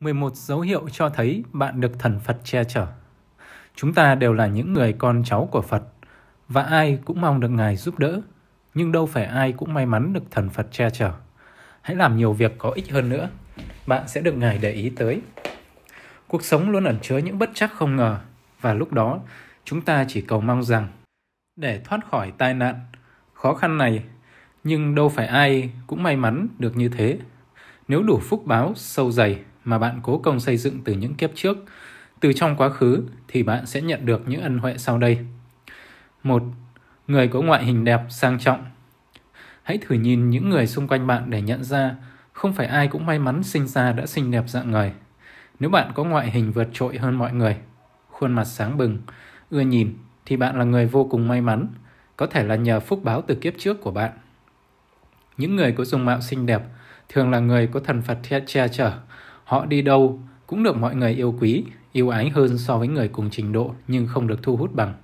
11 dấu hiệu cho thấy bạn được thần Phật che chở. Chúng ta đều là những người con cháu của Phật và ai cũng mong được Ngài giúp đỡ, nhưng đâu phải ai cũng may mắn được thần Phật che chở. Hãy làm nhiều việc có ích hơn nữa, bạn sẽ được Ngài để ý tới. Cuộc sống luôn ẩn chứa những bất chắc không ngờ và lúc đó chúng ta chỉ cầu mong rằng để thoát khỏi tai nạn, khó khăn này, nhưng đâu phải ai cũng may mắn được như thế. Nếu đủ phúc báo sâu dày mà bạn cố công xây dựng từ những kiếp trước, từ trong quá khứ thì bạn sẽ nhận được những ân huệ sau đây. một Người có ngoại hình đẹp, sang trọng. Hãy thử nhìn những người xung quanh bạn để nhận ra không phải ai cũng may mắn sinh ra đã xinh đẹp dạng người. Nếu bạn có ngoại hình vượt trội hơn mọi người, khuôn mặt sáng bừng, ưa nhìn thì bạn là người vô cùng may mắn, có thể là nhờ phúc báo từ kiếp trước của bạn. Những người có dung mạo xinh đẹp thường là người có thần Phật che chở Họ đi đâu cũng được mọi người yêu quý, yêu ái hơn so với người cùng trình độ nhưng không được thu hút bằng.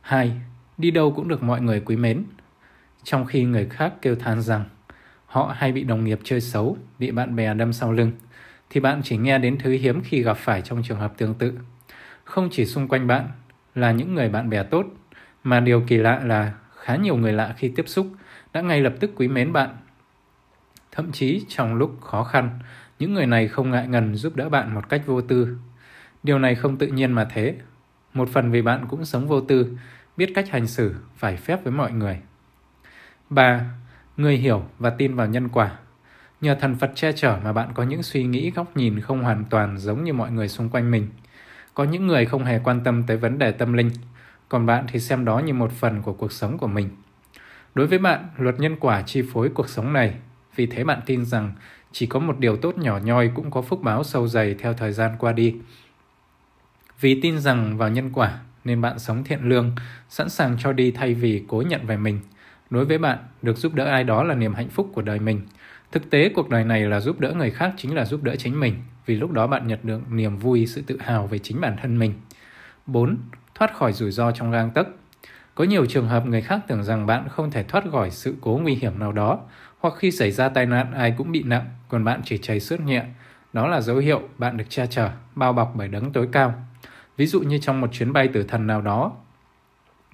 2. Đi đâu cũng được mọi người quý mến, trong khi người khác kêu than rằng họ hay bị đồng nghiệp chơi xấu, bị bạn bè đâm sau lưng, thì bạn chỉ nghe đến thứ hiếm khi gặp phải trong trường hợp tương tự. Không chỉ xung quanh bạn là những người bạn bè tốt, mà điều kỳ lạ là khá nhiều người lạ khi tiếp xúc đã ngay lập tức quý mến bạn. Thậm chí trong lúc khó khăn, những người này không ngại ngần giúp đỡ bạn một cách vô tư. Điều này không tự nhiên mà thế. Một phần vì bạn cũng sống vô tư, biết cách hành xử, phải phép với mọi người. Ba, Người hiểu và tin vào nhân quả. Nhờ thần Phật che chở mà bạn có những suy nghĩ góc nhìn không hoàn toàn giống như mọi người xung quanh mình. Có những người không hề quan tâm tới vấn đề tâm linh, còn bạn thì xem đó như một phần của cuộc sống của mình. Đối với bạn, luật nhân quả chi phối cuộc sống này, vì thế bạn tin rằng chỉ có một điều tốt nhỏ nhoi cũng có phúc báo sâu dày theo thời gian qua đi. Vì tin rằng vào nhân quả nên bạn sống thiện lương, sẵn sàng cho đi thay vì cố nhận về mình. Đối với bạn, được giúp đỡ ai đó là niềm hạnh phúc của đời mình. Thực tế cuộc đời này là giúp đỡ người khác chính là giúp đỡ chính mình, vì lúc đó bạn nhận được niềm vui, sự tự hào về chính bản thân mình. 4. Thoát khỏi rủi ro trong gang tấc. Có nhiều trường hợp người khác tưởng rằng bạn không thể thoát khỏi sự cố nguy hiểm nào đó, hoặc khi xảy ra tai nạn ai cũng bị nặng, còn bạn chỉ chảy xước nhẹ. Đó là dấu hiệu bạn được che chở, bao bọc bởi đấng tối cao. Ví dụ như trong một chuyến bay tử thần nào đó,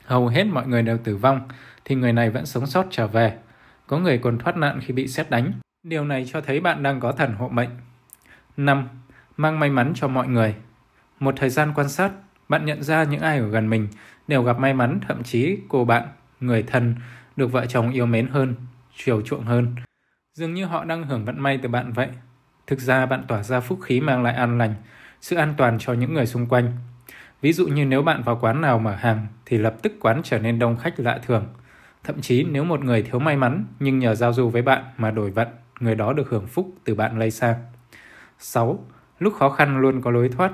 hầu hết mọi người đều tử vong, thì người này vẫn sống sót trở về. Có người còn thoát nạn khi bị xét đánh. Điều này cho thấy bạn đang có thần hộ mệnh. 5. Mang may mắn cho mọi người. Một thời gian quan sát, bạn nhận ra những ai ở gần mình đều gặp may mắn, thậm chí cô bạn, người thân, được vợ chồng yêu mến hơn, chiều chuộng hơn. Dường như họ đang hưởng vận may từ bạn vậy. Thực ra bạn tỏa ra phúc khí mang lại an lành, sự an toàn cho những người xung quanh. Ví dụ như nếu bạn vào quán nào mở hàng thì lập tức quán trở nên đông khách lạ thường. Thậm chí nếu một người thiếu may mắn nhưng nhờ giao du với bạn mà đổi vận, người đó được hưởng phúc từ bạn lây sang. 6. Lúc khó khăn luôn có lối thoát.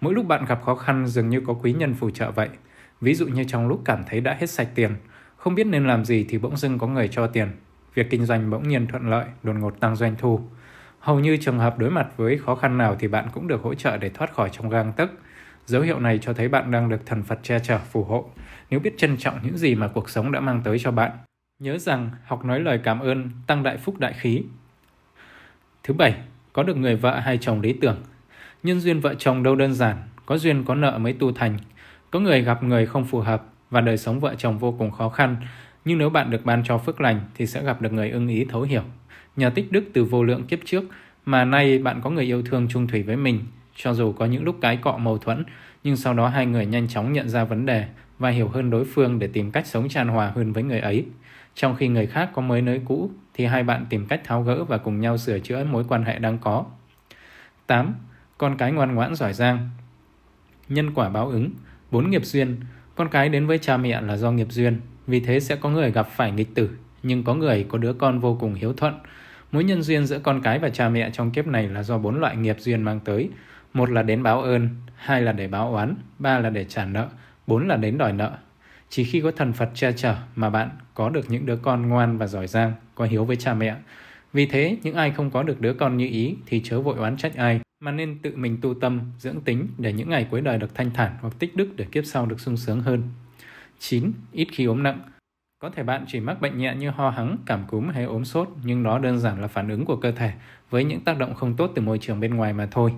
Mỗi lúc bạn gặp khó khăn dường như có quý nhân phù trợ vậy. Ví dụ như trong lúc cảm thấy đã hết sạch tiền, không biết nên làm gì thì bỗng dưng có người cho tiền, việc kinh doanh bỗng nhiên thuận lợi, đột ngột tăng doanh thu. Hầu như trường hợp đối mặt với khó khăn nào thì bạn cũng được hỗ trợ để thoát khỏi trong gang tấc. Dấu hiệu này cho thấy bạn đang được thần Phật che chở phù hộ, nếu biết trân trọng những gì mà cuộc sống đã mang tới cho bạn. Nhớ rằng học nói lời cảm ơn tăng đại phúc đại khí. Thứ bảy, có được người vợ hay chồng lý tưởng. Nhân duyên vợ chồng đâu đơn giản, có duyên có nợ mới tu thành. Có người gặp người không phù hợp và đời sống vợ chồng vô cùng khó khăn nhưng nếu bạn được ban cho phước lành thì sẽ gặp được người ưng ý thấu hiểu. Nhờ tích đức từ vô lượng kiếp trước mà nay bạn có người yêu thương chung thủy với mình, cho dù có những lúc cái cọ mâu thuẫn, nhưng sau đó hai người nhanh chóng nhận ra vấn đề và hiểu hơn đối phương để tìm cách sống tràn hòa hơn với người ấy. Trong khi người khác có mới nới cũ thì hai bạn tìm cách tháo gỡ và cùng nhau sửa chữa mối quan hệ đang có. 8. Con cái ngoan ngoãn giỏi giang Nhân quả báo ứng bốn Nghiệp duyên Con cái đến với cha mẹ là do nghiệp duyên, vì thế sẽ có người gặp phải nghịch tử, nhưng có người có đứa con vô cùng hiếu thuận. Mối nhân duyên giữa con cái và cha mẹ trong kiếp này là do bốn loại nghiệp duyên mang tới. Một là đến báo ơn, hai là để báo oán, ba là để trả nợ, bốn là đến đòi nợ. Chỉ khi có thần Phật che chở mà bạn có được những đứa con ngoan và giỏi giang, có hiếu với cha mẹ. Vì thế, những ai không có được đứa con như ý thì chớ vội oán trách ai, mà nên tự mình tu tâm, dưỡng tính để những ngày cuối đời được thanh thản hoặc tích đức để kiếp sau được sung sướng hơn. 9. Ít khi ốm nặng có thể bạn chỉ mắc bệnh nhẹ như ho hắng, cảm cúm hay ốm sốt, nhưng đó đơn giản là phản ứng của cơ thể với những tác động không tốt từ môi trường bên ngoài mà thôi.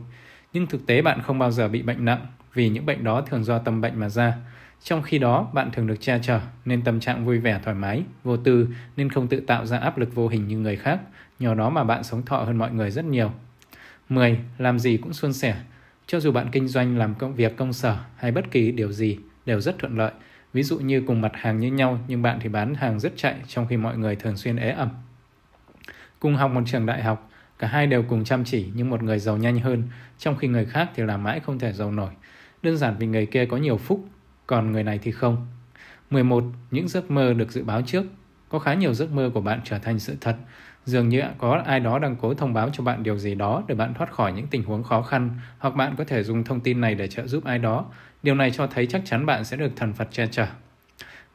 Nhưng thực tế bạn không bao giờ bị bệnh nặng, vì những bệnh đó thường do tâm bệnh mà ra. Trong khi đó, bạn thường được che chở, nên tâm trạng vui vẻ thoải mái, vô tư, nên không tự tạo ra áp lực vô hình như người khác. Nhờ đó mà bạn sống thọ hơn mọi người rất nhiều. 10. Làm gì cũng suôn sẻ. Cho dù bạn kinh doanh, làm công việc công sở hay bất kỳ điều gì đều rất thuận lợi – Ví dụ như cùng mặt hàng như nhau nhưng bạn thì bán hàng rất chạy trong khi mọi người thường xuyên ế ẩm. Cùng học một trường đại học, cả hai đều cùng chăm chỉ nhưng một người giàu nhanh hơn, trong khi người khác thì làm mãi không thể giàu nổi. Đơn giản vì người kia có nhiều phúc, còn người này thì không. 11. Những giấc mơ được dự báo trước có khá nhiều giấc mơ của bạn trở thành sự thật. Dường như có ai đó đang cố thông báo cho bạn điều gì đó để bạn thoát khỏi những tình huống khó khăn, hoặc bạn có thể dùng thông tin này để trợ giúp ai đó. Điều này cho thấy chắc chắn bạn sẽ được thần Phật che chở.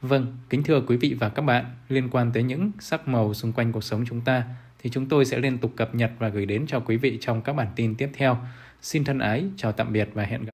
Vâng, kính thưa quý vị và các bạn, liên quan tới những sắc màu xung quanh cuộc sống chúng ta thì chúng tôi sẽ liên tục cập nhật và gửi đến cho quý vị trong các bản tin tiếp theo. Xin thân ái, chào tạm biệt và hẹn gặp